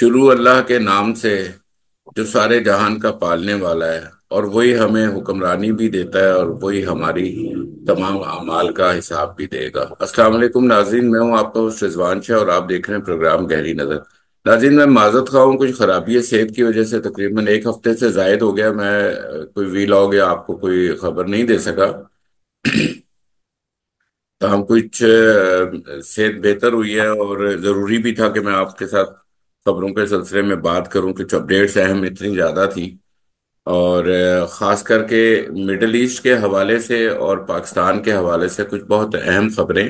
शुरू अल्लाह के नाम से जो सारे जहान का पालने वाला है और वही हमें हुक्मरानी भी देता है और वही हमारी तमाम अमाल का हिसाब भी देगा अस्सलाम वालेकुम नाजीन मैं हूँ आपका रिजवान शाह और आप देख रहे हैं प्रोग्राम गहरी नज़र नाजीन मैं माजत खा हूँ कुछ खराबी है सेहत की वजह से तकरीबन एक हफ्ते से जायद हो गया मैं कोई वी लॉग या आपको कोई खबर नहीं दे सका तो हम कुछ सेहत बेहतर हुई है और ज़रूरी भी था कि मैं आपके साथ खबरों के सिलसिले में बात करूं कुछ अपडेट्स अहम इतनी ज़्यादा थी और ख़ास करके मिडल ईस्ट के हवाले से और पाकिस्तान के हवाले से कुछ बहुत अहम खबरें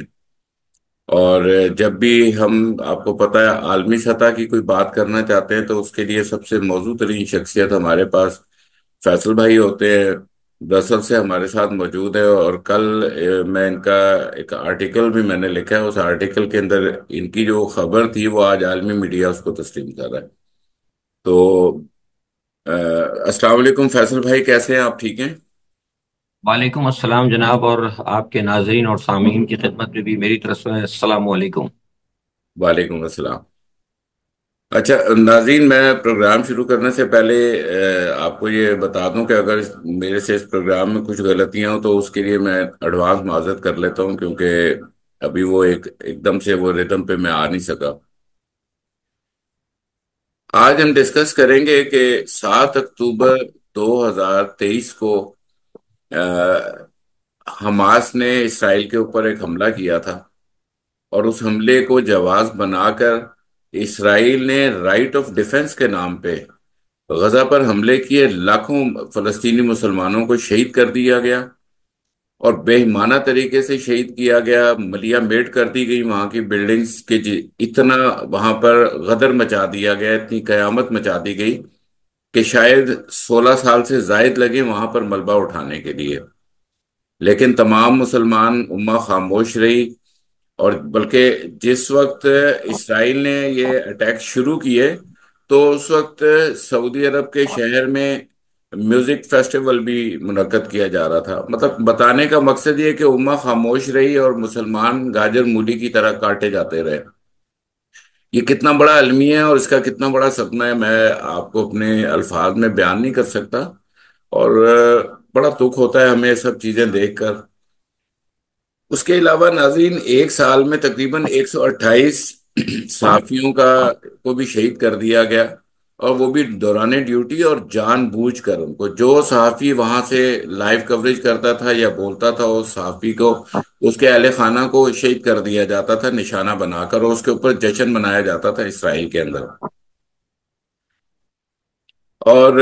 और जब भी हम आपको पता है आलमी सतह की कोई बात करना चाहते हैं तो उसके लिए सबसे मौजूद तरीन शख्सियत हमारे पास फैसल भाई होते हैं दरअसल से हमारे साथ मौजूद है और कल मैं इनका एक आर्टिकल भी मैंने लिखा है उस आर्टिकल के अंदर इनकी जो खबर थी वो आज आलमी मीडिया उसको तस्लीम कर रहा है तो अ, अस्सलाम वालेकुम फैसल भाई कैसे हैं आप ठीक हैं वालेकुम अस्सलाम जनाब और आपके नाजरीन और सामीन की खिदमत में भी मेरी तरफ से अस्सलाम वालेकुम वालेकुम अस्सलाम अच्छा नाजीन मैं प्रोग्राम शुरू करने से पहले आपको ये बता दूं कि अगर मेरे से इस प्रोग्राम में कुछ गलतियां हो तो उसके लिए मैं एडवांस माजत कर लेता हूं क्योंकि अभी वो एक एकदम से वो रिदम पे मैं आ नहीं सका आज हम डिस्कस करेंगे कि सात अक्टूबर 2023 को आ, हमास ने इसराइल के ऊपर एक हमला किया था और उस हमले को जवाब बनाकर इसराइल ने राइट ऑफ डिफेंस के नाम पे गजा पर हमले किए लाखों फलस्तीनी मुसलमानों को शहीद कर दिया गया और बेहमाना तरीके से शहीद किया गया मलिया मेट कर दी गई वहां की बिल्डिंग्स के इतना वहां पर गदर मचा दिया गया इतनी कयामत मचा दी गई कि शायद 16 साल से जायद लगे वहां पर मलबा उठाने के लिए लेकिन तमाम मुसलमान उम्मा खामोश रही और बल्कि जिस वक्त इसराइल ने ये अटैक शुरू किए तो उस वक्त सऊदी अरब के शहर में म्यूजिक फेस्टिवल भी मुनद किया जा रहा था मतलब बताने का मकसद ये कि उम्मा खामोश रही और मुसलमान गाजर मूली की तरह काटे जाते रहे ये कितना बड़ा अलमी है और इसका कितना बड़ा सपना है मैं आपको अपने अल्फाज में बयान नहीं कर सकता और बड़ा दुख होता है हमें सब चीज़ें देखकर उसके अलावा नाजरीन एक साल में तकरीबन 128 साफियों का को भी शहीद कर दिया गया और वो भी दौरान ड्यूटी और जान बूझ कर उनको जो सहाफ़ी वहां से लाइव कवरेज करता था या बोलता था उस सहाफ़ी को उसके अहल खाना को शहीद कर दिया जाता था निशाना बनाकर और उसके ऊपर जश्न मनाया जाता था इसराइल के अंदर और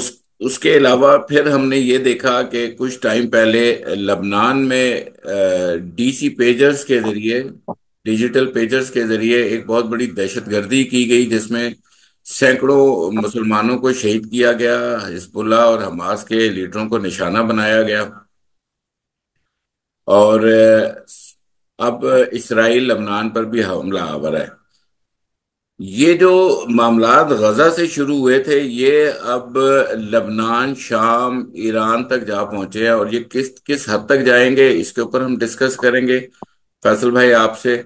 उस उसके अलावा फिर हमने ये देखा कि कुछ टाइम पहले लबनान में डीसी पेजर्स के जरिए डिजिटल पेजर्स के जरिए एक बहुत बड़ी दहशतगर्दी की गई जिसमें सैकड़ों मुसलमानों को शहीद किया गया हिजबुल्ला और हमास के लीडरों को निशाना बनाया गया और अब इसराइल लबनान पर भी हमला आवर है ये जो मामला गजा से शुरू हुए थे ये अब लबनान शाम ईरान तक जा पहुंचे हैं और ये किस किस हद तक जाएंगे इसके ऊपर हम डिस्कस करेंगे फैसल भाई आपसे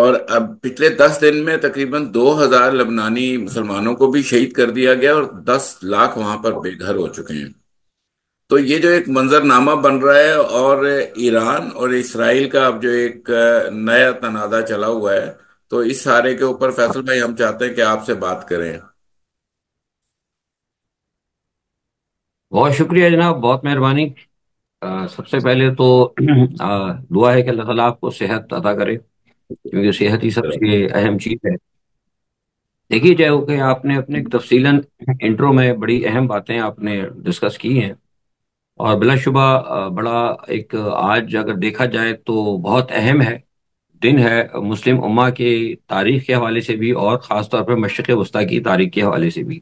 और अब पिछले दस दिन में तकरीबन दो हजार लबनानी मुसलमानों को भी शहीद कर दिया गया और दस लाख वहां पर बेघर हो चुके हैं तो ये जो एक मंजरनामा बन रहा है और ईरान और इसराइल का अब जो एक नया तनाजा चला हुआ है तो इस सारे के ऊपर फैसल भाई हम चाहते हैं कि आपसे बात करें बहुत शुक्रिया जनाब बहुत मेहरबानी सबसे पहले तो आ, दुआ है कि अल्लाह ताला आपको सेहत अदा करे क्योंकि सेहत ही सबसे अहम चीज़ है देखिए जय कि आपने अपने तफसीलन इंट्रो में बड़ी अहम बातें आपने डिस्कस की हैं और बिलाशुबा बड़ा एक आज अगर देखा जाए तो बहुत अहम है दिन है मुस्लिम उम्मा के तारीख के हवाले से भी और ख़ास तौर पर मशरक़ वस्ती की तारीख के हवाले से भी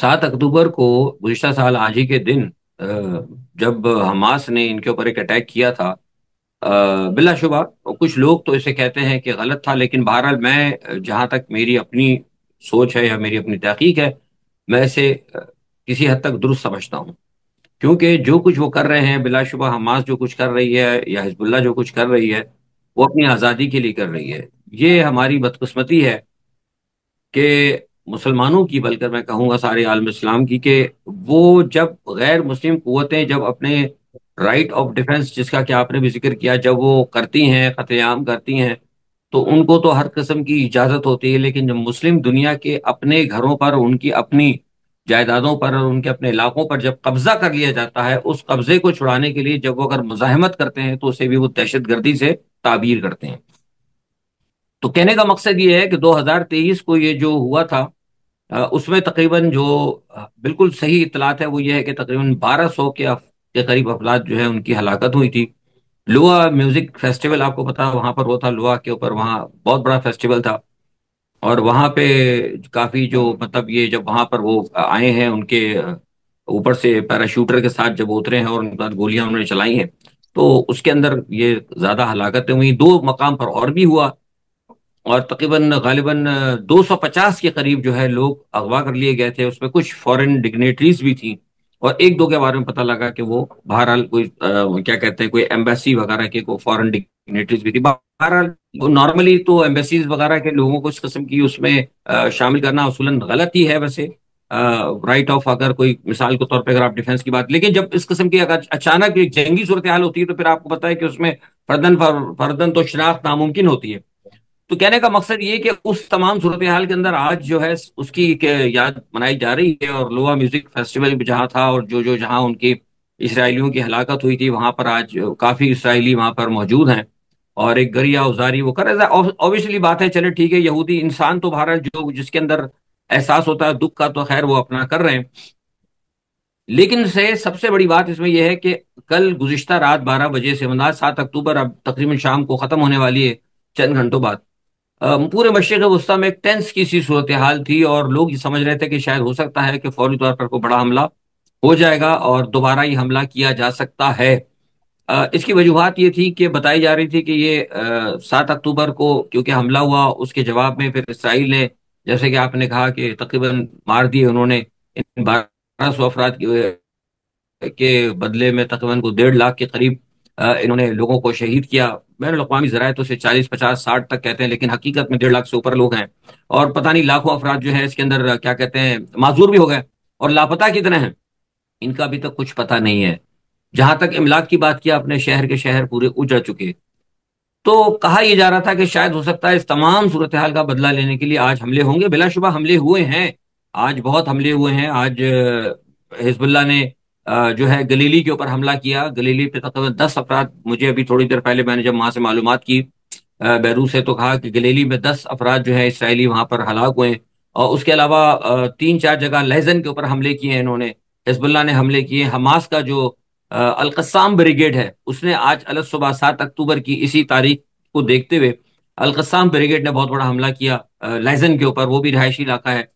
सात अक्टूबर को गुजशत साल आज ही के दिन जब हमास ने इनके ऊपर एक अटैक किया था बिलाशुबा कुछ लोग तो इसे कहते हैं कि गलत था लेकिन बहरहाल मैं जहां तक मेरी अपनी सोच है या मेरी अपनी तहकीक है मैं इसे किसी हद तक दुरुस्त समझता हूँ क्योंकि जो कुछ वो कर रहे हैं बिलाशुबा हमास जो कुछ कर रही है या हिजबुल्ला जो कुछ कर रही है वो अपनी आज़ादी के लिए कर रही है ये हमारी बदकस्मती है कि मुसलमानों की बलकर मैं कहूँगा सारे आलम इस्लाम की कि वो जब गैर मुस्लिम क़वतें जब अपने राइट ऑफ डिफेंस जिसका कि आपने भी जिक्र किया जब वो करती हैं कतलेआम करती हैं तो उनको तो हर किस्म की इजाज़त होती है लेकिन जब मुस्लिम दुनिया के अपने घरों पर उनकी अपनी जायदादों पर और उनके अपने इलाकों पर जब कब्जा कर लिया जाता है उस कब्जे को छुड़ाने के लिए जब वो अगर मुजाहमत करते हैं तो उसे भी वो दहशत गर्दी से ताबीर करते हैं तो कहने का मकसद ये है कि 2023 को ये जो हुआ था उसमें तकरीबन जो बिल्कुल सही इतलात है वो ये है कि तकरीबन 1200 के के करीब अफलाद जो है उनकी हलाकत हुई थी लोहा म्यूजिक फेस्टिवल आपको पता वहां पर वो था लोहा के ऊपर वहां बहुत बड़ा फेस्टिवल था और वहां पे काफी जो मतलब ये जब वहां पर वो आए हैं उनके ऊपर से पैराशूटर के साथ जब उतरे हैं और उनके साथ गोलियां उन्होंने चलाई हैं तो उसके अंदर ये ज्यादा हलाकतें हुई दो मकाम पर और भी हुआ और तकरीबन गालिबन पचास के करीब जो है लोग अगवा कर लिए गए थे उसमें कुछ फॉरेन डिग्नेटरीज भी थी और एक दो के बारे में पता लगा कि वो बहरहाल कोई आ, क्या कहते हैं कोई एम्बेसी वगैरह के कोई फॉरन डिग्नेटरीज भी थी बहरहाल नॉर्मली तो एम्बेसीज वगैरह के लोगों को इस किस्म की उसमें आ, शामिल करना असूलन गलत ही है वैसे राइट ऑफ अगर कोई मिसाल के तौर पर अगर आप डिफेंस की बात लेकिन जब इस किस्म की अगर अचानक एक जंगी सूरत हाल होती है तो फिर आपको पता है कि उसमें फर्दन फर, फर्दन तो शनाख्त नामुमकिन होती है तो कहने का मकसद ये कि उस तमाम सूरत हाल के अंदर आज जो है उसकी याद मनाई जा रही है और लोहा म्यूजिक फेस्टिवल भी जहाँ था और जो जो जहाँ उनकी इसराइलियों की हलाकत हुई थी वहां पर आज काफी इसराइली वहां पर मौजूद हैं और एक गरिया उजारी वो कर रहे है ऑब्वियसली बात है चले ठीक है यहूदी इंसान तो भारत जो जिसके अंदर एहसास होता है दुख का तो खैर वो अपना कर रहे हैं लेकिन से सबसे बड़ी बात इसमें यह है कि कल गुजश्ता रात बारह बजे से मंदाज सात अक्टूबर अब तकरीबन शाम को खत्म होने वाली है चंद घंटों बाद पूरे मशरक वस्ती में एक टेंस की सी सूरत हाल थी और लोग ये समझ रहे थे कि शायद हो सकता है कि फौरी तौर पर कोई बड़ा हमला हो जाएगा और दोबारा ही हमला किया जा सकता है इसकी वजूहत ये थी कि बताई जा रही थी कि ये सात अक्टूबर को क्योंकि हमला हुआ उसके जवाब में फिर इसराइल ने जैसे कि आपने कहा कि तकरीबन मार दिए उन्होंने इन बारह सौ अफराद के बदले में तकरीबन को डेढ़ लाख के करीब इन्होंने लोगों को शहीद किया बैन अवी जराए तो से चालीस पचास साठ तक कहते हैं लेकिन हकीकत में डेढ़ लाख से ऊपर लोग हैं और पता नहीं लाखों अफराद जो है इसके अंदर क्या कहते हैं माजूर भी हो गए और लापता कितने हैं इनका अभी तक कुछ पता नहीं है जहां तक इमलाक की बात किया अपने शहर के शहर पूरे उजड़ चुके तो कहा यह जा रहा था कि शायद हो सकता है इस तमाम सूरत हाल का बदला लेने के लिए आज हमले होंगे बिलाशुबा हमले हुए हैं आज बहुत हमले हुए हैं आज हिजबुल्ला ने जो है गलीली के ऊपर हमला किया गलीली पे तकरीबन दस अफराध मुझे अभी थोड़ी देर पहले मैंने जब वहां से मालूम की बैरू से तो कहा कि गलीली में दस अफराध जो है इसराइली वहां पर हलाक हुए और उसके अलावा तीन चार जगह लहजन के ऊपर हमले किए हैं इन्होंने हिजबुल्ला ने हमले किए हमास का जो अलकसाम ब्रिगेड है उसने आज अलग सुबह सात अक्टूबर की इसी तारीख को देखते हुए अलकसाम ब्रिगेड ने बहुत बड़ा हमला किया लहजन के ऊपर वो भी रिहायशी इलाका है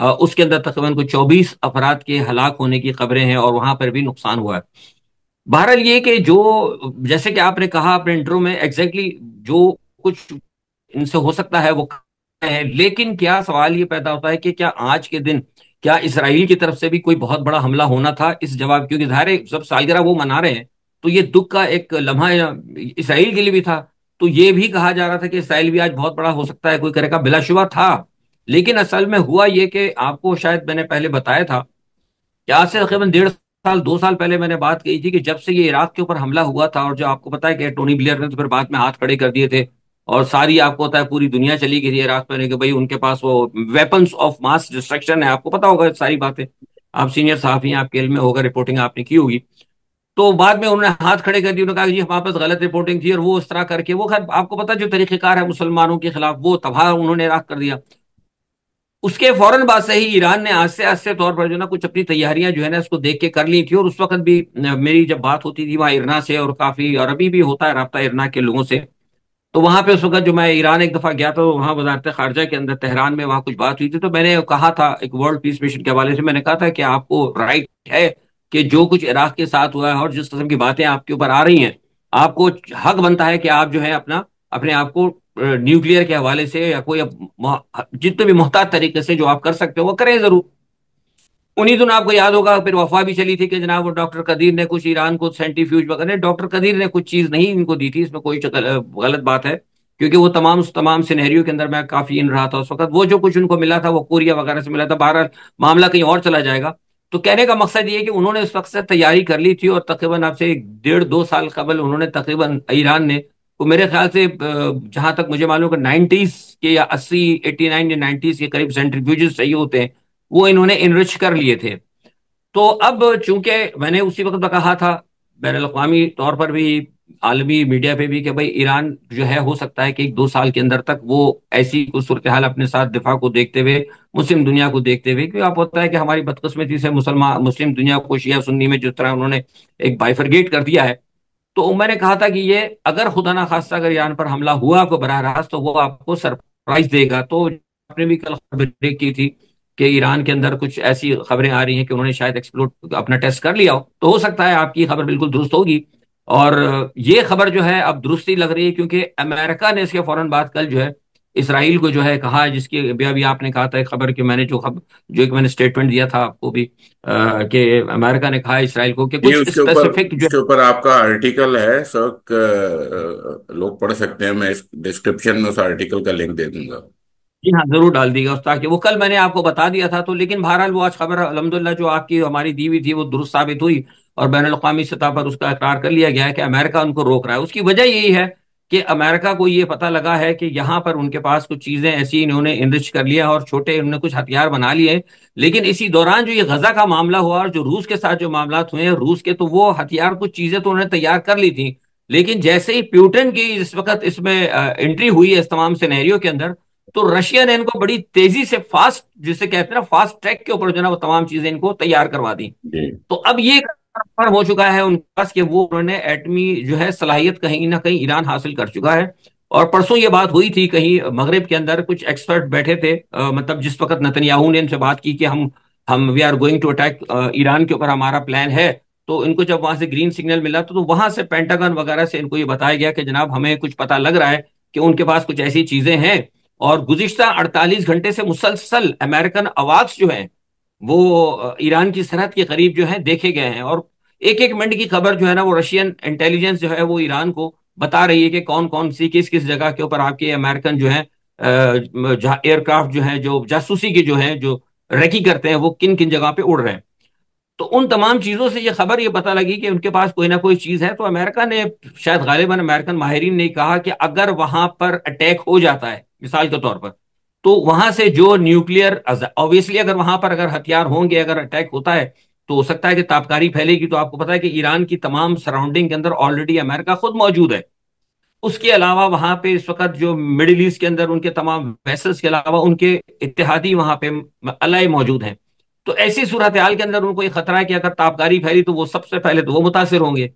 उसके अंदर तकरीबन को चौबीस अफराद के हलाक होने की खबरें हैं और वहां पर भी नुकसान हुआ है बहरहाल ये कि जो जैसे कि आपने कहा अपने इंटरव्यू में एग्जैक्टली exactly जो कुछ इनसे हो सकता है वो है लेकिन क्या सवाल ये पैदा होता है कि क्या आज के दिन क्या इसराइल की तरफ से भी कोई बहुत बड़ा हमला होना था इस जवाब क्योंकि जाहिर जब सालगिरह वो मना रहे हैं तो ये दुख का एक लम्हा इसराइल के लिए भी था तो ये भी कहा जा रहा था कि इसराइल भी आज बहुत बड़ा हो सकता है कोई करेगा बिलाशुबा था लेकिन असल में हुआ ये कि आपको शायद मैंने पहले बताया था कि आज से तकरीबन डेढ़ साल दो साल पहले मैंने बात कही थी कि जब से ये इराक के ऊपर हमला हुआ था और जो आपको पता है कि टोनी ब्लेयर ने तो फिर बाद में हाथ खड़े कर दिए थे और सारी आपको पता है पूरी दुनिया चली गई थी इराक में कि भाई उनके पास वो वेपन्स ऑफ मास डिस्ट्रक्शन है आपको पता होगा सारी बातें आप सीनियर साहब ही आपके इल्म में होगा रिपोर्टिंग आपने की होगी तो बाद में उन्होंने हाथ खड़े कर दिए उन्होंने कहा जी हमारे पास गलत रिपोर्टिंग थी और वो इस तरह करके वो खैर आपको पता जो तरीक़ेकार है मुसलमानों के खिलाफ वो तबाह उन्होंने इराक कर दिया उसके फौरन बाद से ही ईरान ने आस्ते आस्ते तौर पर जो ना कुछ अपनी तैयारियां जो है ना उसको देख के कर ली थी और उस वक्त भी मेरी जब बात होती थी वहां इरना से और काफी और अभी भी होता है रबता इरना के लोगों से तो वहां पे उस वक्त जो मैं ईरान एक दफा गया था वहां वजारत खारजा के अंदर तेहरान में वहां कुछ बात हुई थी तो मैंने कहा था एक वर्ल्ड पीस मिशन के हवाले से मैंने कहा था कि आपको राइट है कि जो कुछ इराक के साथ हुआ है और जिस किस्म की बातें आपके ऊपर आ रही हैं आपको हक बनता है कि आप जो है अपना अपने आप को न्यूक्लियर के हवाले से या कोई जितने भी मोहतात तरीके से जो आप कर सकते हो वो करें जरूर उन्हीं दिन आपको याद होगा फिर वफा भी चली थी कि जनाब डॉक्टर कदीर ने कुछ ईरान को सेंटिफ्यूज वगैरह डॉक्टर कदीर ने कुछ चीज नहीं इनको दी थी इसमें कोई गलत बात है क्योंकि वो तमाम तमाम सिनेरियो के अंदर मैं काफी इन रहा था उस वक्त वो जो कुछ उनको मिला था वो कोरिया वगैरह से मिला था बहरहाल मामला कहीं और चला जाएगा तो कहने का मकसद ये कि उन्होंने उस वक्त से तैयारी कर ली थी और तकरीबन आपसे एक डेढ़ दो साल कबल उन्होंने तकरीबन ईरान ने तो मेरे ख्याल से जहां तक मुझे मालूम नाइनटीज के या अस्सी एटी नाइन या नाइनटीज के करीब सेंट्रीफ्यूजेस चाहिए होते हैं वो इन्होंने इनरिच कर लिए थे तो अब चूंकि मैंने उसी वक्त कहा था बैन अवी तौर पर भी आलमी मीडिया पे भी कि भाई ईरान जो है हो सकता है कि एक दो साल के अंदर तक वो ऐसी कुछ सूरत हाल अपने साथ दिफा को देखते हुए मुस्लिम दुनिया को देखते हुए क्योंकि आप होता है कि हमारी बदकस्मती से मुसलमान मुस्लिम दुनिया को शिया सुन्नी में जिस तरह उन्होंने एक बाइफरगेट कर दिया है तो उमर ने कहा था कि ये अगर खुदा ना खास्ता अगर ईरान पर हमला हुआ आपको बरह रास्त तो वो आपको सरप्राइज देगा तो आपने भी कल खबर की थी कि ईरान के अंदर कुछ ऐसी खबरें आ रही हैं कि उन्होंने शायद एक्सप्लोर अपना टेस्ट कर लिया हो तो हो सकता है आपकी खबर बिल्कुल दुरुस्त होगी और ये खबर जो है अब दुरुस्ती लग रही है क्योंकि अमेरिका ने इसके फौरन बाद कल जो है इसराइल को जो है कहा जिसकी अभी अभी आपने कहा था एक खबर कि मैंने जो खबर जो एक मैंने स्टेटमेंट दिया था आपको भी कि अमेरिका ने कहा इसराइल को कि कुछ स्पेसिफिक जो ऊपर आपका आर्टिकल है सर लोग पढ़ सकते हैं मैं डिस्क्रिप्शन में उस आर्टिकल का लिंक दे दूंगा जी हाँ जरूर डाल दीजिएगा उस ताकि वो कल मैंने आपको बता दिया था तो लेकिन बहरहाल वो आज खबर अलहमदुल्ला जो आपकी हमारी दी हुई थी वो दुरुस्त साबित हुई और बैन अवी सतह पर उसका इकरार कर लिया गया है कि अमेरिका उनको रोक रहा है उसकी वजह यही है कि अमेरिका को ये पता लगा है कि यहाँ पर उनके पास कुछ चीजें ऐसी इन्होंने इनरिच कर लिया और छोटे इन्होंने कुछ हथियार बना लिए लेकिन इसी दौरान जो ये गजा का मामला हुआ और जो रूस के साथ जो मामला हुए हैं रूस के तो वो हथियार कुछ चीजें तो उन्होंने तैयार कर ली थी लेकिन जैसे ही प्यूटन की इस वक्त इसमें एंट्री हुई है इस तमाम सिनेरियो के अंदर तो रशिया ने इनको बड़ी तेजी से फास्ट जिसे कहते हैं ना फास्ट ट्रैक के ऊपर जो है ना वो तमाम चीजें इनको तैयार करवा दी तो अब ये हो चुका है उनके पास कि वो उन्होंने एटमी जो है सलाहियत कहीं ना कहीं ईरान हासिल कर चुका है और परसों ये बात हुई थी कहीं मगरब के अंदर कुछ एक्सपर्ट बैठे थे आ, मतलब जिस वक्त नतनयाहू ने इनसे बात की कि हम हम we are going to attack Iran के ऊपर हमारा प्लान है तो इनको जब वहां से ग्रीन सिग्नल मिला तो, तो वहां से पेंटागन वगैरह से इनको ये बताया गया कि जनाब हमें कुछ पता लग रहा है कि उनके पास कुछ ऐसी चीजें हैं और गुजशत 48 घंटे से मुसलसल अमेरिकन आवाज जो है वो ईरान की सरहद के करीब जो है देखे गए हैं और एक एक मिनट की खबर जो है ना वो रशियन इंटेलिजेंस जो है वो ईरान को बता रही है कि कौन कौन सी किस किस जगह के ऊपर आपके अमेरिकन जो है एयरक्राफ्ट जो है जो जासूसी के जो है जो रेकी करते हैं वो किन किन जगह पे उड़ रहे हैं तो उन तमाम चीजों से ये खबर ये पता लगी कि उनके पास कोई ना कोई चीज है तो अमेरिका ने शायद गालिबा अमेरिकन माहरीन ने कहा कि अगर वहां पर अटैक हो जाता है मिसाल के तौर पर तो वहां से जो न्यूक्लियर ऑब्वियसली अगर वहां पर अगर हथियार होंगे अगर अटैक होता है तो हो सकता है कि तापकारी फैलेगी तो आपको पता है कि ईरान की तमाम सराउंडिंग के अंदर ऑलरेडी अमेरिका खुद मौजूद है उसके अलावा वहां पे इस वक्त जो मिडिल ईस्ट के अंदर उनके तमाम वेसल्स के अलावा उनके इतिहादी वहां पे अलाय मौजूद हैं तो ऐसी सूरत हाल के अंदर उनको ये खतरा है कि अगर तापकारी फैली तो वो सबसे पहले तो वो मुतासर होंगे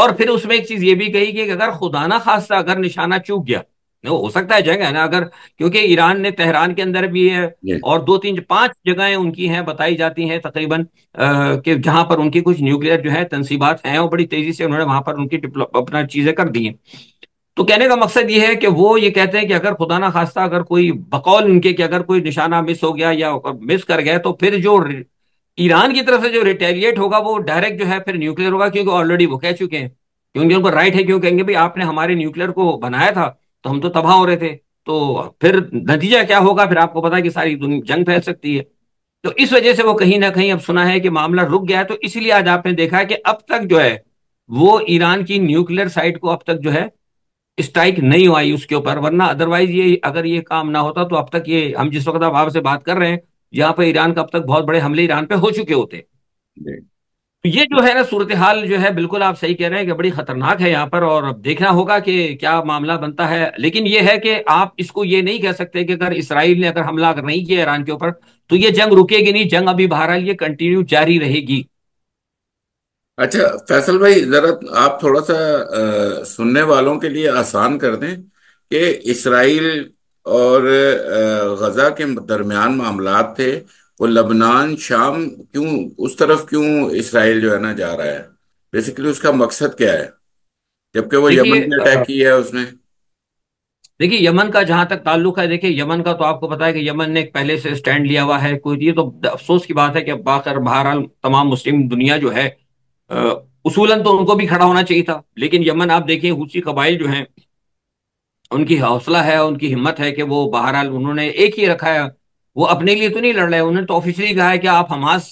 और फिर उसमें एक चीज ये भी कही कि अगर खुदाना खासा अगर निशाना चूक गया हो सकता है जगह है ना अगर क्योंकि ईरान ने तेहरान के अंदर भी है और दो तीन पांच जगहें उनकी हैं बताई जाती हैं तकरीबन कि जहां पर उनकी कुछ न्यूक्लियर जो है तनसीबात हैं और बड़ी तेजी से उन्होंने वहां पर उनकी अपना चीजें कर दी हैं तो कहने का मकसद ये है कि वो ये कहते हैं कि अगर खुदा ना खास्ता अगर कोई बकौल उनके कि अगर कोई निशाना मिस हो गया या मिस कर गया तो फिर जो ईरान की तरफ से जो रिटेलिएट होगा वो डायरेक्ट जो है फिर न्यूक्लियर होगा क्योंकि ऑलरेडी वो कह चुके हैं क्योंकि उनको राइट है क्यों कहेंगे भाई आपने हमारे न्यूक्लियर को बनाया था तो हम तो तबाह हो रहे थे तो फिर नतीजा क्या होगा फिर आपको पता है कि सारी दुनिया जंग फैल सकती है तो इस वजह से वो कहीं ना कहीं अब सुना है कि मामला रुक गया है तो इसलिए आज आपने देखा है कि अब तक जो है वो ईरान की न्यूक्लियर साइट को अब तक जो है स्ट्राइक नहीं हुआ उसके ऊपर वरना अदरवाइज ये अगर ये काम ना होता तो अब तक ये हम जिस वक्त आप आपसे बात कर रहे हैं यहाँ पर ईरान का अब तक बहुत बड़े हमले ईरान पे हो चुके होते तो ये जो है ना सूरत हाल जो है बिल्कुल आप सही कह रहे हैं कि बड़ी खतरनाक है यहाँ पर और अब देखना होगा कि क्या मामला बनता है लेकिन ये है कि आप इसको ये नहीं कह सकते कि अगर इसराइल ने अगर हमला अगर नहीं किया ईरान के ऊपर तो ये जंग रुकेगी नहीं जंग अभी बहरहाल ये कंटिन्यू जारी रहेगी अच्छा फैसल भाई जरा आप थोड़ा सा आ, सुनने वालों के लिए आसान कर दें कि इसराइल और गजा के दरमियान मामला थे वो लबनान शाम क्यों उस तरफ क्यों इसराइल जो है ना जा रहा है बेसिकली उसका मकसद क्या है जबकि वो यमन ने अटैक अच्छा। किया है उसने देखिए यमन का जहां तक ताल्लुक है देखिए यमन का तो आपको पता है कि यमन ने पहले से स्टैंड लिया हुआ है कोई तो ये तो अफसोस की बात है कि अब बाखर बहरहाल तमाम मुस्लिम दुनिया जो है उसूलन तो उनको भी खड़ा होना चाहिए था लेकिन यमन आप देखिए हुसी कबाइल जो हैं उनकी हौसला है उनकी हिम्मत है कि वो बहरहाल उन्होंने एक ही रखा है वो अपने लिए तो नहीं लड़ रहे उन्होंने तो ऑफिशियली कहा है कि आप हमास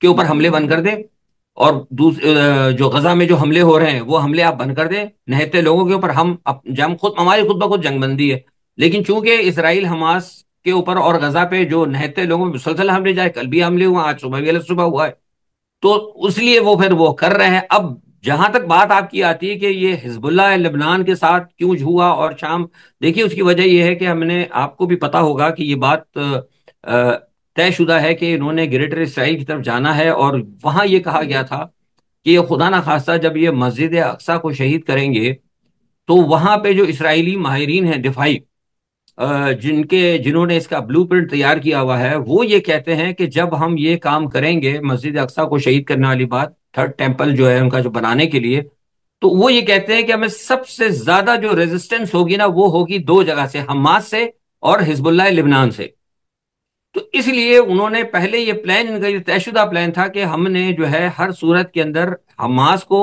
के ऊपर हमले बंद कर दें और जो गजा में जो हमले हो रहे हैं वो हमले आप बंद कर दें नहते लोगों के ऊपर हम जम खुद हमारी खुद ब खुद जंगबंदी है लेकिन चूंकि इसराइल हमास के ऊपर और गजा पे जो नहते लोगों में मुसलसल हमले जाए कल भी हमले हुआ आज सुबह भी अलग सुबह हुआ है तो उसलिए वो फिर वो कर रहे हैं अब जहां तक बात आपकी आती है कि ये हिजबुल्ला लेबनान के साथ क्यों हुआ और शाम देखिए उसकी वजह यह है कि हमने आपको भी पता होगा कि ये बात तयशुदा है कि इन्होंने ग्रेटर इसराइल की तरफ जाना है और वहां ये कहा गया था कि ये खुदा ना खासा जब ये मस्जिद अक्सा को शहीद करेंगे तो वहां पे जो इसराइली माहरीन हैं दिफाई जिनके जिन्होंने इसका प्रिंट तैयार किया हुआ है वो ये कहते हैं कि जब हम ये काम करेंगे मस्जिद अक्सा को शहीद करने वाली बात थर्ड टेम्पल जो है उनका जो बनाने के लिए तो वो ये कहते हैं कि हमें सबसे ज्यादा जो रेजिस्टेंस होगी ना वो होगी दो जगह से हमास से और हिजबुल्ला लिबनान से तो इसलिए उन्होंने पहले ये प्लान इनका ये तयशुदा प्लान था कि हमने जो है हर सूरत के अंदर हमास को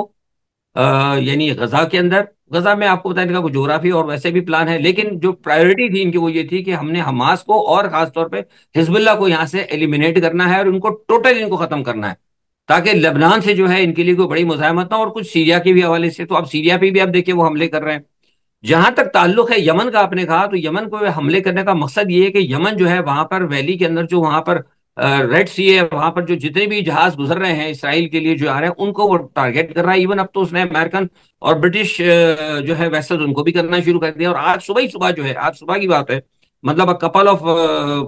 यानी गजा के अंदर गजा में आपको बताया इनका जोग्राफी और वैसे भी प्लान है लेकिन जो प्रायोरिटी थी इनकी वो ये थी कि हमने हमास को और खासतौर पर हिजबुल्ला को यहाँ से एलिमिनेट करना है और इनको टोटल इनको खत्म करना है ताकि लेबनान से जो है इनके लिए कोई बड़ी मुजामत ना और कुछ सीरिया के भी हवाले से तो अब सीरिया पे भी आप देखिए वो हमले कर रहे हैं जहां तक ताल्लुक है यमन का आपने कहा तो यमन को हमले करने का मकसद ये है कि यमन जो है वहां पर वैली के अंदर जो वहां पर रेड सी है वहां पर जो जितने भी जहाज गुजर रहे हैं इसराइल के लिए जो आ रहे हैं उनको वो टारगेट कर रहा है इवन अब तो उसने अमेरिकन और ब्रिटिश जो है वेसल्स उनको भी करना शुरू कर दिया और आज सुबह ही सुबह जो है आज सुबह की बात है मतलब कपल ऑफ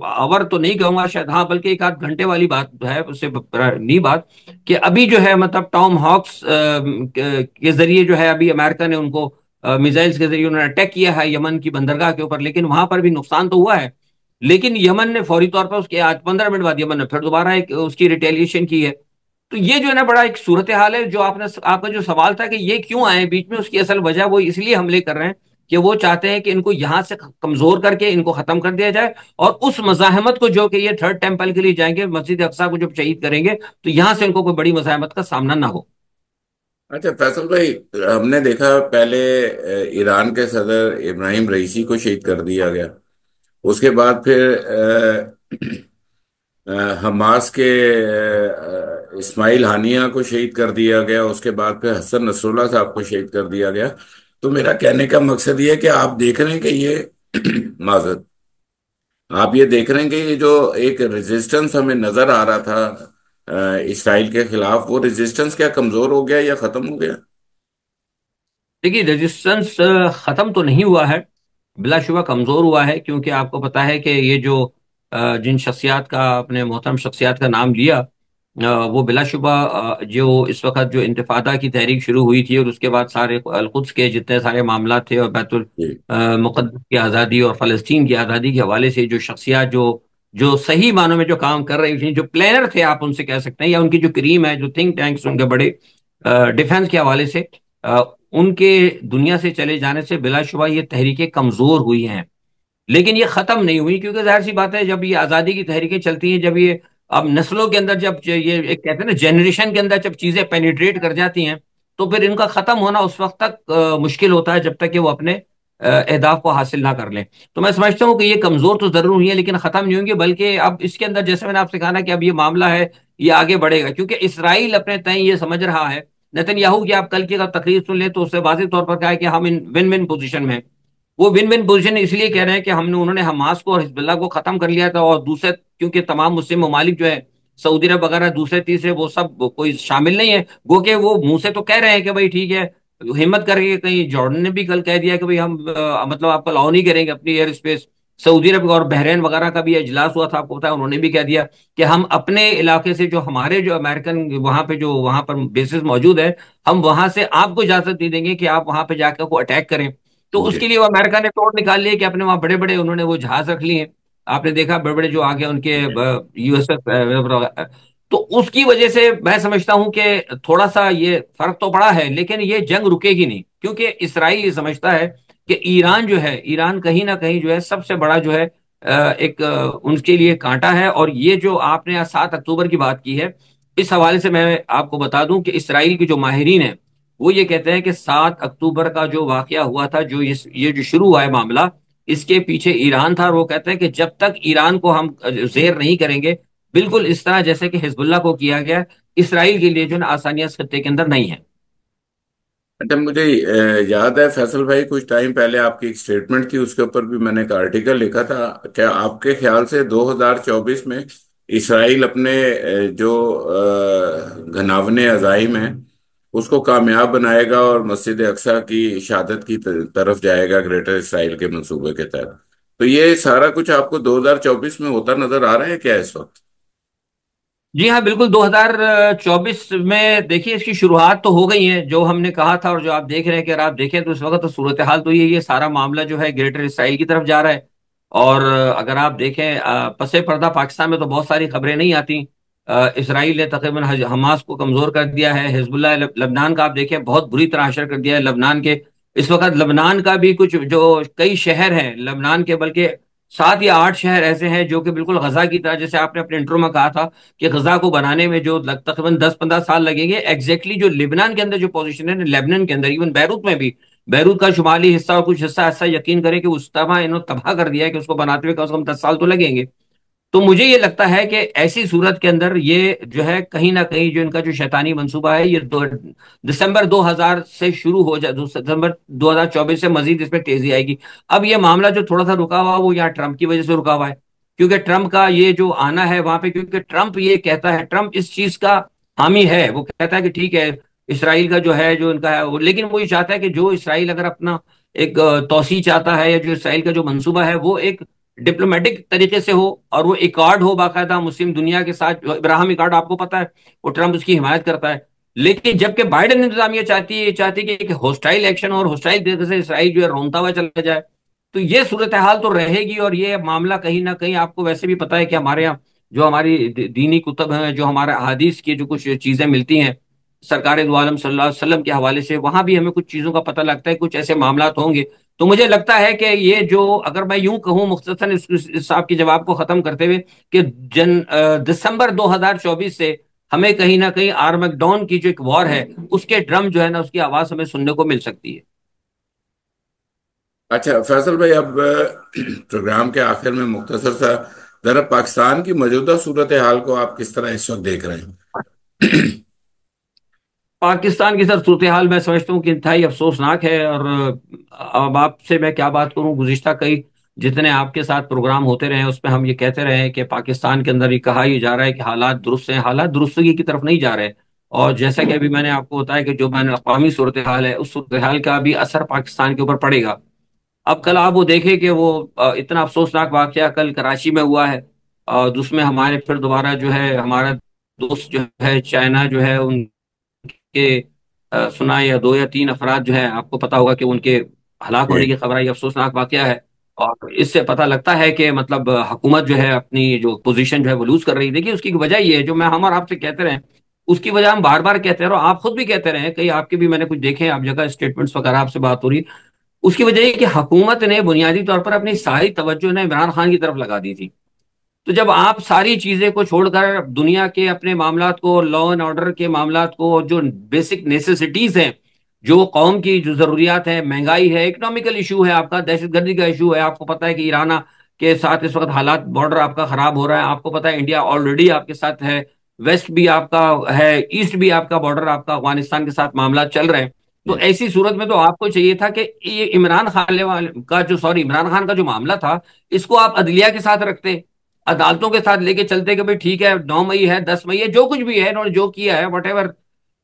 आवर तो नहीं कहूंगा शायद हाँ बल्कि एक आध घंटे वाली बात है उससे नहीं बात कि अभी जो है मतलब टॉम हॉक्स uh, के जरिए जो है अभी अमेरिका ने उनको मिसाइल्स uh, के जरिए उन्होंने अटैक किया है यमन की बंदरगाह के ऊपर लेकिन वहां पर भी नुकसान तो हुआ है लेकिन यमन ने फौरी तौर पर उसके आज पंद्रह मिनट बाद यमन ने फिर दोबारा एक उसकी रिटेलिएशन की है तो ये जो है ना बड़ा एक सूरत हाल है जो आपने आपका जो सवाल था कि ये क्यों आए बीच में उसकी असल वजह वो इसलिए हमले कर रहे हैं कि वो चाहते हैं कि इनको यहां से कमजोर करके इनको खत्म कर दिया जाए और उस मजाहमत को जो कि ये थर्ड टेम्पल के लिए जाएंगे मस्जिद अक्सा को जब शहीद करेंगे तो यहां से इनको कोई बड़ी मजाहमत का सामना ना हो अच्छा फैसल भाई हमने देखा पहले ईरान के सदर इब्राहिम रईसी को शहीद कर दिया गया उसके बाद फिर हमास के इस्माइल हानिया को शहीद कर दिया गया उसके बाद फिर हसन नसरुल्ला साहब को शहीद कर दिया गया तो मेरा कहने का मकसद ये है कि आप देख रहे हैं कि ये माजत आप ये देख रहे हैं कि ये जो एक रेजिस्टेंस हमें नजर आ रहा था इसराइल के खिलाफ वो रेजिस्टेंस क्या कमजोर हो गया या खत्म हो गया देखिए रेजिस्टेंस खत्म तो नहीं हुआ है बिलाशुबा कमजोर हुआ है क्योंकि आपको पता है कि ये जो जिन शख्सियात का अपने मोहतरम शख्सियात का नाम लिया वो बिलाशुबा जो इस वक्त जो इंतफादा की तहरीक शुरू हुई थी और उसके बाद सारे अलखुद के जितने सारे मामला थे और बैतुल मुकदस की आज़ादी और फ़लस्तीन की आज़ादी के हवाले से जो शख्सियात जो जो सही मानों में जो काम कर रही थी जो प्लानर थे आप उनसे कह सकते हैं या उनकी जो क्रीम है जो थिंक टैंक उनके बड़े डिफेंस के हवाले से उनके दुनिया से चले जाने से बिलाशुबा ये तहरीकें कमज़ोर हुई हैं लेकिन ये ख़त्म नहीं हुई क्योंकि जाहिर सी बात है जब ये आज़ादी की तहरीकें चलती हैं जब ये अब नस्लों के अंदर जब ये एक कहते हैं ना जनरेशन के अंदर जब चीजें पेनिट्रेट कर जाती हैं तो फिर इनका खत्म होना उस वक्त तक आ, मुश्किल होता है जब तक कि वो अपने अहदाफ को हासिल ना कर लें तो मैं समझता हूँ कि ये कमजोर तो जरूर हुई है लेकिन खत्म नहीं होंगे बल्कि अब इसके अंदर जैसे मैंने आपसे कहा ना कि अब ये मामला है ये आगे बढ़ेगा क्योंकि इसराइल अपने तय ये समझ रहा है नतन याहू की आप कल की अगर तकरीर सुन लें तो उससे वाजे तौर पर कहा कि हम इन विन विन पोजिशन में वो विन विन पोजिशन इसलिए कह रहे हैं कि हमने उन्होंने हमास को और हिजबुल्ला को खत्म कर लिया था और दूसरे क्योंकि तमाम मुस्लिम ममालिक जो है सऊदी अरब वगैरह दूसरे तीसरे वो सब कोई शामिल नहीं है गो के वो मुंह से तो कह रहे हैं कि भाई ठीक है हिम्मत करके कहीं जॉर्डन ने भी कल कह दिया कि भाई हम आ, मतलब आप अलाउ नहीं करेंगे अपनी एयर स्पेस सऊदी अरब और बहरीन वगैरह का भी इजलास हुआ था आपको पता है उन्होंने भी कह दिया कि हम अपने इलाके से जो हमारे जो अमेरिकन वहां पे जो वहां पर बेसिस मौजूद है हम वहां से आपको इजाजत नहीं देंगे कि आप वहां पे जाकर को अटैक करें तो उसके लिए वो अमेरिका ने तोड़ निकाल लिया कि अपने वहां बड़े बड़े उन्होंने वो जहाज रख लिए आपने देखा बड़े बड़े जो आगे उनके यूएसएफ तो उसकी वजह से मैं समझता हूं कि थोड़ा सा ये फर्क तो पड़ा है लेकिन ये जंग रुकेगी नहीं क्योंकि इसराइल ये समझता है कि ईरान जो है ईरान कहीं ना कहीं जो है सबसे बड़ा जो है एक उनके लिए कांटा है और ये जो आपने सात अक्टूबर की बात की है इस हवाले से मैं आपको बता दूं कि इसराइल के जो माहरीन है वो ये कहते हैं कि सात अक्टूबर का जो वाक्य हुआ था जो इस ये जो शुरू हुआ है मामला इसके पीछे ईरान था और वो कहते हैं कि जब तक ईरान को हम जेर नहीं करेंगे बिल्कुल इस तरह जैसे कि हिजबुल्ला को किया गया इसराइल के लिए जो ना आसानियां खत्ते के अंदर नहीं है अच्छा, मुझे याद है फैसल भाई कुछ टाइम पहले आपकी एक स्टेटमेंट थी उसके ऊपर भी मैंने एक आर्टिकल लिखा था क्या आपके ख्याल से 2024 में इसराइल अपने जो घनावने अजाइम है उसको कामयाब बनाएगा और मस्जिद अक्सा की शहादत की तरफ जाएगा ग्रेटर इसराइल के मंसूबे के तहत तो ये सारा कुछ आपको 2024 में होता नजर आ रहा है क्या इस वक्त जी हाँ बिल्कुल 2024 में देखिए इसकी शुरुआत तो हो गई है जो हमने कहा था और जो आप देख रहे हैं कि अगर आप देखें तो इस वक्त तो सूरत हाल तो ये ये सारा मामला जो है ग्रेटर इसराइल की तरफ जा रहा है और अगर आप देखें पसे पर्दा पाकिस्तान में तो बहुत सारी खबरें नहीं आती इसराइल ने तकरीबन हमास को कमज़ोर कर दिया है हिजबुल्ला लबनान का आप देखें बहुत बुरी तरह असर कर दिया है लबनान के इस वक्त लबनान का भी कुछ जो कई शहर हैं लबनान के बल्कि सात या आठ शहर ऐसे हैं जो कि बिल्कुल गजा की तरह जैसे आपने अपने इंटरव्यू में कहा था कि गजा को बनाने में जो तकरीबन दस पंद्रह साल लगेंगे एग्जैक्टली जो लिबनान के अंदर जो पोजिशन है लेबनान के अंदर इवन बैरूत में भी बैरूत का शुमाली हिस्सा और कुछ हिस्सा ऐसा यकीन करें कि उस तबाह इन्होंने तबाह कर दिया है कि उसको बनाते हुए कम से कम दस साल तो लगेंगे तो मुझे ये लगता है कि ऐसी सूरत के अंदर ये जो है कहीं ना कहीं जो इनका जो शैतानी मंसूबा है ये दो दिसंबर 2000 से शुरू हो जाए दिसंबर 2024 से मजीद इसमें तेजी आएगी अब ये मामला जो थोड़ा सा रुका हुआ वो यहाँ ट्रंप की वजह से रुका हुआ है क्योंकि ट्रंप का ये जो आना है वहां पे क्योंकि ट्रंप ये कहता है ट्रंप इस चीज का हामी है वो कहता है कि ठीक है इसराइल का जो है जो इनका है वो लेकिन वो ये चाहता है कि जो इसराइल अगर अपना एक तोसी चाहता है या जो इसराइल का जो मंसूबा है वो एक डिप्लोमेटिक तरीके से हो और वो इकार्ड हो बाकायदा मुस्लिम दुनिया के साथ इब्राहिम इकार्ड आपको पता है वो ट्रंप उसकी हिमायत करता है लेकिन जबकि बाइडन इंतजामिया चाहती है चाहती है कि होस्टाइल एक्शन और होस्टाइल तरीके से इसराइल जो है रोनता हुआ चला जाए तो ये सूरत हाल तो रहेगी और ये मामला कहीं ना कहीं आपको वैसे भी पता है कि हमारे यहाँ जो हमारी दीनी कुतब है जो हमारे अदीस की जो कुछ चीजें मिलती हैं सरकार सल्लल्लाहु अलैहि वसल्लम के हवाले से वहां भी हमें कुछ चीजों का पता लगता है कुछ ऐसे मामला होंगे तो मुझे लगता है कि ये जो अगर मैं यूं कहूं मुख्तसर साहब के जवाब को खत्म करते हुए कि जन दिसंबर 2024 से हमें कहीं ना कहीं आर्मेकडॉन की जो एक वॉर है उसके ड्रम जो है ना उसकी आवाज हमें सुनने को मिल सकती है अच्छा फैसल भाई अब प्रोग्राम के आखिर में मुख्तसर सा जरा पाकिस्तान की मौजूदा सूरत हाल को आप किस तरह इस वक्त देख रहे हैं पाकिस्तान की सर सूरत हाल मैं समझता हूँ कि इंतहाई अफसोसनाक है और अब आपसे मैं क्या बात करूँ गुजशत कई जितने आपके साथ प्रोग्राम होते रहे उसमें हम ये कहते रहे कि पाकिस्तान के अंदर ये कहा ही जा रहा है कि हालात दुरुस्त हैं हालात दुरुस्तगी की तरफ नहीं जा रहे और जैसा कि अभी मैंने आपको बताया कि जो बैन अवी सूरत हाल है उस सूरत हाल का भी असर पाकिस्तान के ऊपर पड़ेगा अब कल आप वो देखें कि वो इतना अफसोसनाक वाक़ कल कराची में हुआ है जिसमें हमारे फिर दोबारा जो है हमारा दोस्त जो है चाइना जो है उन के सुना या दो या तीन अफराद जो है आपको पता होगा कि उनके हलाक होने की खबर आई अफसोसनाक वाक्य है और इससे पता लगता है कि मतलब हुकूमत जो है अपनी जो पोजीशन जो है वो लूज कर रही है देखिए उसकी वजह ये है जो मैं हम और आपसे कहते रहे उसकी वजह हम बार बार कहते रहे और आप खुद भी कहते रहे कहीं आपके भी मैंने कुछ देखे आप जगह स्टेटमेंट्स वगैरह आपसे बात हो रही उसकी वजह ये कि हुकूमत ने बुनियादी तौर पर अपनी सारी तवज्जो ने इमरान खान की तरफ लगा दी थी तो जब आप सारी चीजें को छोड़कर दुनिया के अपने मामला को लॉ एंड ऑर्डर के मामला को जो बेसिक नेसेसिटीज हैं जो कौम की जो जरूरियात है महंगाई है इकोनॉमिकल इशू है आपका दहशतगर्दी का इशू है आपको पता है कि ईरान के साथ इस वक्त हालात बॉर्डर आपका खराब हो रहा है आपको पता है इंडिया ऑलरेडी आपके साथ है वेस्ट भी आपका है ईस्ट भी आपका बॉर्डर आपका अफगानिस्तान के साथ मामला चल रहे हैं तो ऐसी सूरत में तो आपको चाहिए था कि ये इमरान खान का जो सॉरी इमरान खान का जो मामला था इसको आप अदलिया के साथ रखते अदालतों के साथ लेके चलते कि भाई ठीक है नौ मई है दस मई है जो कुछ भी है इन्होंने जो किया है वट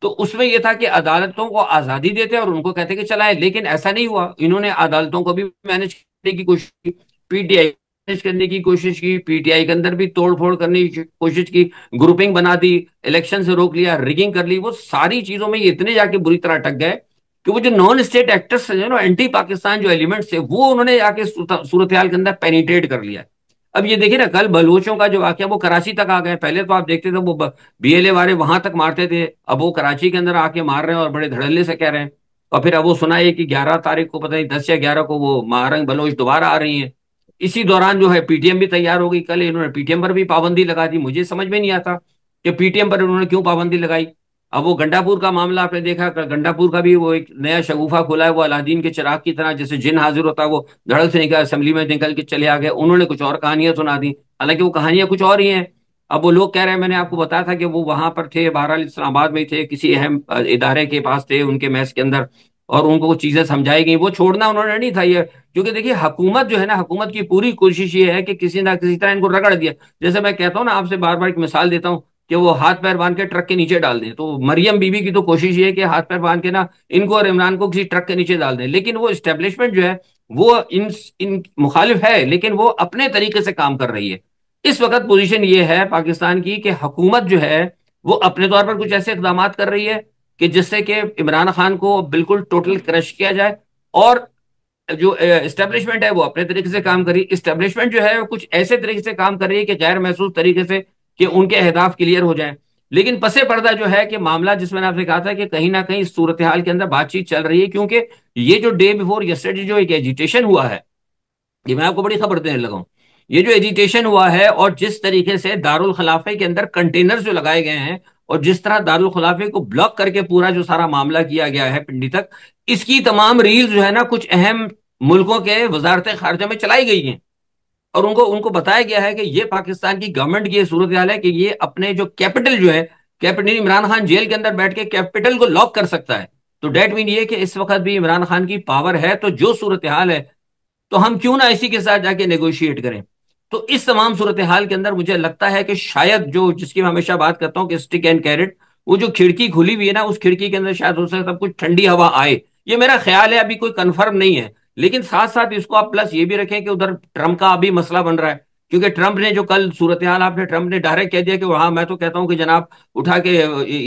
तो उसमें यह था कि अदालतों को आजादी देते और उनको कहते कि चलाए लेकिन ऐसा नहीं हुआ इन्होंने अदालतों को भी मैनेज करने की कोशिश की पीटीआई मैनेज करने की कोशिश की पीटीआई के अंदर भी तोड़फोड़ करने की कोशिश की ग्रुपिंग बना दी इलेक्शन से रोक लिया रिगिंग कर ली वो सारी चीजों में इतने जाके बुरी तरह अटक गए कि वो जो नॉन स्टेट एक्टर्स जो ना एंटी पाकिस्तान जो एलिमेंट्स है वो उन्होंने जाके सूरत हाल के अंदर पेनिट्रेट कर लिया है अब ये देखिए ना कल बलोचों का जो वाक्य वो कराची तक आ गए पहले तो आप देखते थे वो बीएलए वाले वहां तक मारते थे अब वो कराची के अंदर आके मार रहे हैं और बड़े धड़ल्ले से कह रहे हैं और फिर अब वो सुना है कि ग्यारह तारीख को पता नहीं दस या ग्यारह को वो मारंग बलोच दोबारा आ रही है इसी दौरान जो है पीटीएम भी तैयार हो गई कल इन्होंने पीटीएम पर भी पाबंदी लगा दी मुझे समझ में नहीं आता कि पीटीएम पर उन्होंने क्यों पाबंदी लगाई अब वो गंडापुर का मामला आपने देखा गंडापुर का भी वो एक नया शगुफा खोला है वो अलादीन के चिराग की तरह जैसे जिन हाजिर होता है वो धड़ल से निकल असेंबली में निकल के चले आ गए उन्होंने कुछ और कहानियां सुना दी हालांकि वो कहानियां कुछ और ही हैं अब वो लोग कह रहे हैं मैंने आपको बताया था कि वो वहां पर थे बहरहाल इस्लामाबाद में थे किसी अहम इदारे के पास थे उनके मैच के अंदर और उनको कुछ चीजें समझाई गई वो छोड़ना उन्होंने नहीं था ये क्योंकि देखिए हुकूमत जो है ना हुकूमत की पूरी कोशिश ये है कि किसी ना किसी तरह इनको रगड़ दिया जैसे मैं कहता हूँ ना आपसे बार बार एक मिसाल देता हूँ कि वो हाथ पैर बांध के ट्रक के नीचे डाल दें तो मरियम बीबी की तो कोशिश ये कि हाथ पैर बांध के ना इनको और इमरान को किसी ट्रक के नीचे डाल दें लेकिन वो स्टेब्लिशमेंट जो है वो इन इन मुखालिफ है लेकिन वो अपने तरीके से काम कर रही है इस वक्त पोजिशन ये है पाकिस्तान की कि हुकूमत जो है वो अपने तौर पर कुछ ऐसे इकदाम कर रही है कि जिससे कि इमरान खान को बिल्कुल टोटल क्रश किया जाए और जो इस्टेब्लिशमेंट है वो अपने तरीके से काम कर रही है इस्टेब्लिशमेंट जो है वो कुछ ऐसे तरीके से काम कर रही है कि गैर महसूस तरीके से कि उनके अहदाफ क्लियर हो जाए लेकिन पसे पर्दा जो है कि मामला जिसमें आपने कहा था कि कहीं ना कहीं इस सूरत हाल के अंदर बातचीत चल रही है क्योंकि ये जो डे बिफोर यस्टरडे जो एक एजिटेशन हुआ है ये मैं आपको बड़ी खबर देने लगा ये जो एजिटेशन हुआ है और जिस तरीके से दारुल खलाफे के अंदर कंटेनर जो लगाए गए हैं और जिस तरह दारुल खलाफे को ब्लॉक करके पूरा जो सारा मामला किया गया है पिंडी तक इसकी तमाम रील जो है ना कुछ अहम मुल्कों के वजारत खारजा में चलाई गई हैं और उनको उनको बताया गया है कि ये पाकिस्तान की गवर्नमेंट की सूरत हाल है कि ये अपने जो कैपिटल जो है कैपिटल इमरान खान जेल के अंदर बैठ के कैपिटल को लॉक कर सकता है तो डेट मीन ये कि इस वक्त भी इमरान खान की पावर है तो जो सूरत हाल है तो हम क्यों ना इसी के साथ जाके नेगोशिएट करें तो इस तमाम सूरत हाल के अंदर मुझे लगता है कि शायद जो जिसकी मैं हमेशा बात करता हूँ कि स्टिक एंड कैरेट वो जो खिड़की खुली हुई है ना उस खिड़की के अंदर शायद हो सकता है कुछ ठंडी हवा आए ये मेरा ख्याल है अभी कोई कन्फर्म नहीं है लेकिन साथ साथ इसको आप प्लस ये भी रखें कि उधर ट्रंप का अभी मसला बन रहा है क्योंकि ट्रंप ने जो कल सूरत हाल आपने ट्रंप ने डायरेक्ट कह दिया कि वहां मैं तो कहता हूं कि जनाब उठा के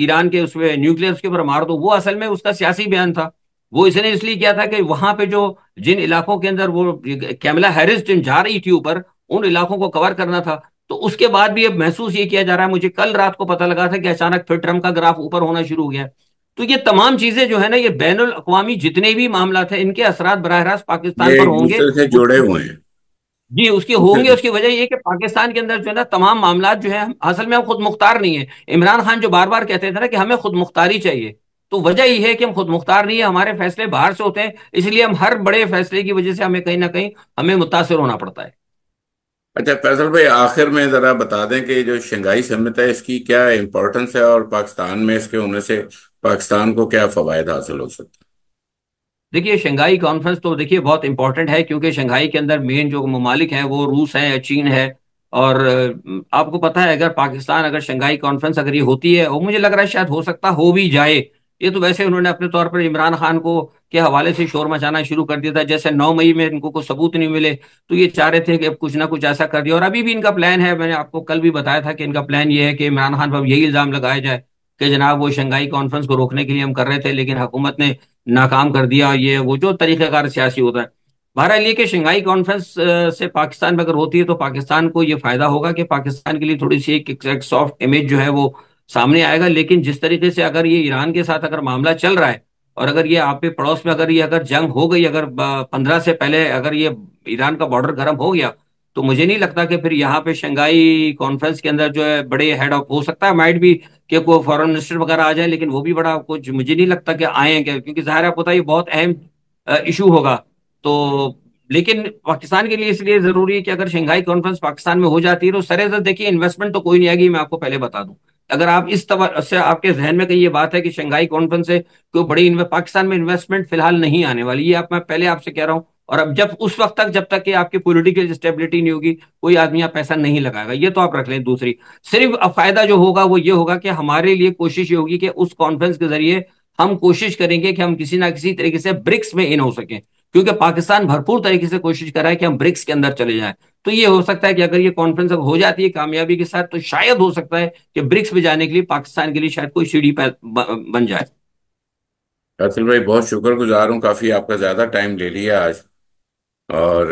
ईरान के उसमें न्यूक्लियर उसके ऊपर मार दो वो असल में उसका सियासी बयान था वो इसने इसलिए किया था कि वहां पे जो जिन इलाकों के अंदर वो कैमला हैरिस जिन जा रही थी ऊपर उन इलाकों को कवर करना था तो उसके बाद भी अब महसूस ये किया जा रहा है मुझे कल रात को पता लगा था कि अचानक फिर ट्रम्प का ग्राफ ऊपर होना शुरू हो गया तो ये तमाम चीजें जो है ना ये बैन अवी जितने भी मामला थे इनके असरा बरह रास्त पाकिस्तान पर होंगे जुड़े हुए हैं जी उसके होंगे उसकी वजह ये कि पाकिस्तान के अंदर जो है ना तमाम मामला जो है असल में हम खुद मुख्तार नहीं है इमरान खान जो बार बार कहते थे ना कि हमें खुद मुख्तारी चाहिए तो वजह यह है कि हम खुद मुख्तार नहीं है हमारे फैसले बाहर से होते हैं इसलिए हम हर बड़े फैसले की वजह से हमें कहीं ना कहीं हमें मुतासर होना पड़ता है अच्छा फैसल भाई आखिर में जरा बता दें कि जो शंघाई समित है इसकी क्या इम्पोर्टेंस है और पाकिस्तान में इसके होने से पाकिस्तान को क्या फवायद हासिल हो सकता है देखिए शंघाई कॉन्फ्रेंस तो देखिए बहुत इंपॉर्टेंट है क्योंकि शंघाई के अंदर मेन जो ममालिक हैं वो रूस है या चीन है और आपको पता है अगर पाकिस्तान अगर शंघाई कॉन्फ्रेंस अगर ये होती है और मुझे लग रहा है शायद हो सकता हो भी जाए ये तो वैसे उन्होंने अपने तौर पर इमरान खान को के हवाले से शोर मचाना शुरू कर दिया था जैसे नौ मई में इनको कोई सबूत नहीं मिले तो ये चाह रहे थे कि अब कुछ ना कुछ ऐसा कर दिया और अभी भी इनका प्लान है मैंने आपको कल भी बताया था कि इनका प्लान ये है कि इमरान खान पर यही इल्जाम लगाया जाए कि जनाब वो शंघाई कॉन्फ्रेंस को रोकने के लिए हम कर रहे थे लेकिन हुकूमत ने नाकाम कर दिया ये वो जो तरीक़ाकार सियासी होता है बहरहाल ये कि शंघाई कॉन्फ्रेंस से पाकिस्तान में अगर होती है तो पाकिस्तान को ये फायदा होगा कि पाकिस्तान के लिए थोड़ी सी एक, सॉफ्ट इमेज जो है वो सामने आएगा लेकिन जिस तरीके से अगर ये ईरान के साथ अगर मामला चल रहा है और अगर ये आप पड़ोस में अगर ये अगर जंग हो गई अगर पंद्रह से पहले अगर ये ईरान का बॉर्डर गर्म हो गया तो मुझे नहीं लगता कि फिर यहाँ पे शंघाई कॉन्फ्रेंस के अंदर जो है बड़े हेड ऑफ हो सकता है माइट भी कि वो फॉरेन मिनिस्टर वगैरह आ जाए लेकिन वो भी बड़ा कुछ मुझे नहीं लगता कि आए क्या क्योंकि जाहिर है ये बहुत अहम इशू होगा तो लेकिन पाकिस्तान के लिए इसलिए जरूरी है कि अगर शंघाई कॉन्फ्रेंस पाकिस्तान में हो जाती है तो सरेजर देखिए इन्वेस्टमेंट तो कोई नहीं आएगी मैं आपको पहले बता दूं अगर आप इस तवर से आपके जहन में कहीं ये बात है कि शंघाई कॉन्फ्रेंस से कोई बड़ी पाकिस्तान में इन्वेस्टमेंट फिलहाल नहीं आने वाली ये आप मैं पहले आपसे कह रहा हूँ और अब जब उस वक्त तक जब तक कि आपकी पॉलिटिकल स्टेबिलिटी नहीं होगी कोई आदमी आप पैसा नहीं लगाएगा ये तो आप रख लें दूसरी सिर्फ फायदा जो होगा वो ये होगा कि हमारे लिए कोशिश ये होगी कि उस कॉन्फ्रेंस के जरिए हम कोशिश करेंगे कि हम किसी ना किसी तरीके से ब्रिक्स में इन हो सके क्योंकि पाकिस्तान भरपूर तरीके से कोशिश कर रहा है कि हम ब्रिक्स के अंदर चले जाएं तो ये हो सकता है कि अगर ये कॉन्फ्रेंस अब हो जाती है कामयाबी के साथ तो शायद हो सकता है कि ब्रिक्स में जाने के लिए पाकिस्तान के लिए शायद कोई सीढ़ी बन जाए कासिल भाई बहुत शुक्रगुजार हूँ काफी आपका ज्यादा टाइम ले लिया आज और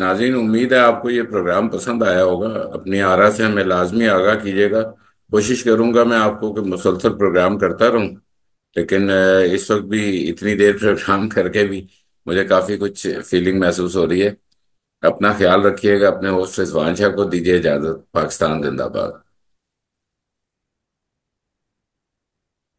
नाजीन उम्मीद है आपको ये प्रोग्राम पसंद आया होगा अपनी आरा से हमें लाजमी आगाह कीजिएगा कोशिश करूंगा मैं आपको कि मुसलसल प्रोग्राम करता रहूं लेकिन इस वक्त भी इतनी देर प्रोग्राम करके भी मुझे काफ़ी कुछ फीलिंग महसूस हो रही है अपना ख्याल रखिएगा अपने होस्ट रिजवान शाह को दीजिए इजाज़त पाकिस्तान जिंदाबाद